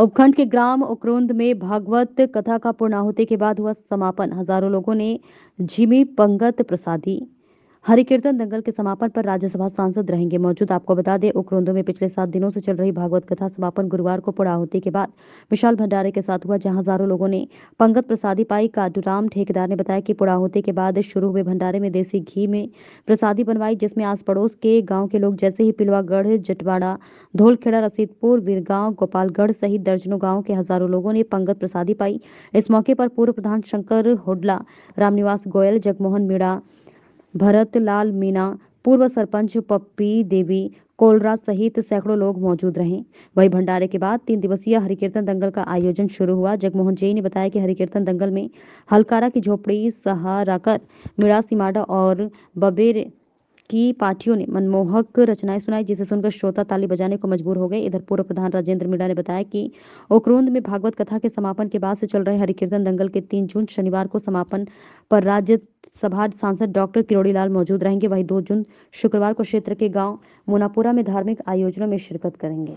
उपखंड के ग्राम उक्रोंद में भागवत कथा का पूर्णाहुति के बाद हुआ समापन हजारों लोगों ने झिमी पंगत प्रसादी हरिकीर्तन दंगल के समापन पर राज्यसभा सांसद रहेंगे मौजूद आपको बता दें उक्रोंदो में पिछले सात दिनों से चल रही भागवत कथा समापन गुरुवार को पुणाहुति के बाद विशाल भंडारे के साथ हुआ जहां हजारों लोगों ने पंगत प्रसादी पाई काटूराम ठेकेदार ने बताया कि पुणाहुति के बाद शुरू हुए भंडारे में देसी घी में प्रसादी बनवाई जिसमें आस पड़ोस के गाँव के लोग जैसे ही पिलवागढ़ जटवाड़ा धोलखेड़ा रसीदपुर वीरगांव गोपालगढ़ सहित दर्जनों गाँव के हजारों लोगों ने पंगत प्रसादी पाई इस मौके पर पूर्व प्रधान शंकर होडला रामनिवास गोयल जगमोहन मीणा भरत लाल मीना पूर्व सरपंच पप्पी देवी कोलराज सहित सैकड़ों लोग मौजूद रहे वही भंडारे के बाद तीन दिवसीय हरिकीर्तन दंगल का आयोजन शुरू हुआ जगमोहन जी ने बताया कि हरिकीर्तन दंगल में हलकारा की झोपड़ी सहाराकर मीरा सिमाडा और बबेर की पार्टियों ने मनमोहक रचनाएं सुनाई जिसे सुनकर श्रोता ताली बजाने को मजबूर हो गए इधर पूर्व प्रधान राजेंद्र मीणा ने बताया कि ओकरोंद में भागवत कथा के समापन के बाद से चल रहे हरिकीर्तन दंगल के तीन जून शनिवार को समापन पर राज्य सभा सांसद डॉक्टर किरोड़ी लाल मौजूद रहेंगे वही दो जून शुक्रवार को क्षेत्र के गांव मोनापुरा में धार्मिक आयोजनों में शिरकत करेंगे